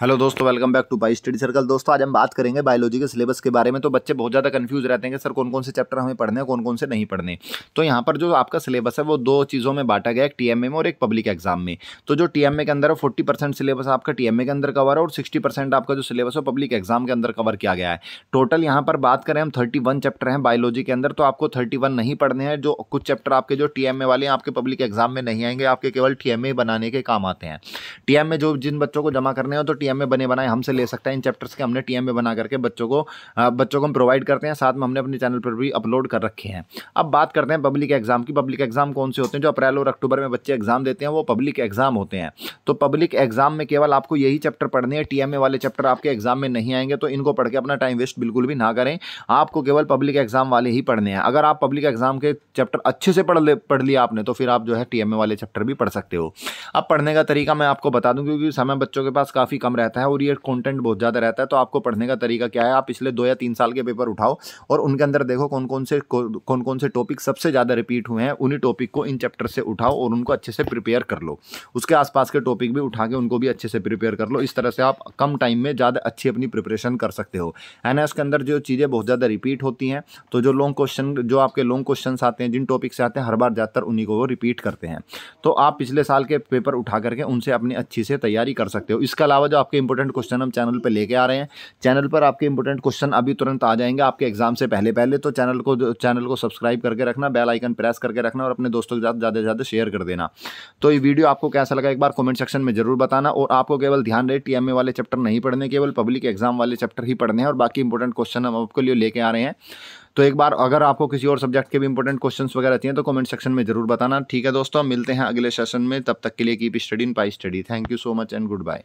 hello दोस्तों welcome back to by study circle दोस्तों आज हम बात करेंगे बायोलॉजी के सिलेबस के बारे में तो बच्चे बहुत ज़्यादा कंफ्यूज रहते हैं कि सर कौन कौन से चैप्टर हमें पढ़ने हैं कौन कौन से नहीं पढ़ने तो यहाँ पर जो आपका सिलेबस है वो दो चीज़ों में बांटा गया एक टी में और एक पब्लिक एग्जाम में तो जो टी के अंदर है फोर्टी सिलेबस आपका टी के अंदर कवर है और सिक्सटी आपका जो सिलेबस है पब्लिक एग्जाम के अंदर कवर किया गया है टोटल यहाँ पर बात करें हम थर्टी चैप्टर हैं बायोलॉजी के अंदर तो आपको थर्टी नहीं पढ़ने हैं जो कुछ चैप्टर आपके जो टी वाले हैं आपके पब्लिक एग्जाम में नहीं आएंगे आपके केवल टी बनाने के काम आते हैं टी जो जिन बच्चों को जमा करने हैं तो टी टी में बने बनाए हमसे ले सकता है इन चैप्टर्स के हमने टी में बना करके बच्चों को बच्चों को हम प्रोवाइड करते हैं साथ में हमने अपने चैनल पर भी अपलोड कर रखे हैं अब बात करते हैं पब्लिक एग्जाम की पब्लिक एग्जाम कौन से होते हैं जो अप्रैल और अक्टूबर में बच्चे एग्जाम देते हैं वो पब्लिक एग्जाम होते हैं तो पब्लिक एग्जाम में केवल आपको यही चैप्टर पढ़ने हैं टी वाले चैप्टर आपके एग्जाम में नहीं आएंगे तो इनको पढ़ के अपना टाइम वेस्ट बिल्कुल भी ना करें आपको केवल पब्लिक एग्जाम वाले ही पढ़ने हैं अगर आप पब्लिक एग्जाम के चैप्टर अच्छे से पढ़ ले पढ़ लिया आपने तो फिर आप जो है टी वाले चैप्टर भी पढ़ सकते हो अब पढ़ने का तरीका मैं आपको बता दूँ क्योंकि समय बच्चों के पास काफ़ी कम रहता है और ये कंटेंट बहुत ज़्यादा रहता है तो आपको पढ़ने का तरीका क्या है आप पिछले दो या तीन साल के पेपर उठाओ और उनके अंदर देखो कौन कौन से कौन कौन से टॉपिक सबसे ज़्यादा रिपीट हुए हैं उन्हीं टॉपिक को इन चैप्टर से उठाओ और उनको अच्छे से प्रिपेयर कर लो उसके आसपास के टॉपिक भी उठा के उनको भी अच्छे से प्रिपेयर कर लो इस तरह से आप कम टाइम में ज़्यादा अच्छी अपनी प्रिपरेशन कर सकते हो एन के अंदर जो चीज़ें बहुत ज़्यादा रिपीट होती हैं तो जो लॉन्ग क्वेश्चन जो आपके लॉन्ग क्वेश्चन आते हैं जिन टॉपिक से आते हैं हर बार ज़्यादातर उन्हीं को वो रिपीट करते हैं तो आप पिछले साल के पेपर उठा करके उनसे अपनी अच्छी से तैयारी कर सकते हो इसके अलावा जो आप आपके इंपॉर्टेंट क्वेश्चन हम चैनल पर लेके आ रहे हैं चैनल पर आपके इंपॉर्टेंट क्वेश्चन अभी तुरंत आ जाएंगे आपके एग्जाम से पहले पहले तो चैनल को चैनल को सब्सक्राइब करके रखना बेल आइकन प्रेस करके रखना और अपने दोस्तों के साथ ज़्यादा से ज़्यादा शेयर कर देना तो ये वीडियो आपको कैसा लगा एक बार कमेंट सेक्शन में जरूर बताना और आपको केवल ध्यान रहे टीएमए वाले चैप्टर नहीं पढ़ने केवल पब्लिक एग्जाम वाले चैप्टर ही पढ़ने हैं और बाकी इंपॉर्टेंट क्वेश्चन हम आपके लिए लेके आ रहे हैं तो एक बार अगर आपको किसी और सब्जेक्ट के भी इंपॉर्टेंट क्वेश्चंस वगैरह आती हैं तो कमेंट सेक्शन में जरूर बताना ठीक है दोस्तों मिलते हैं अगले सेशन में तब तक के लिए keep study in pi study thank you so much and good bye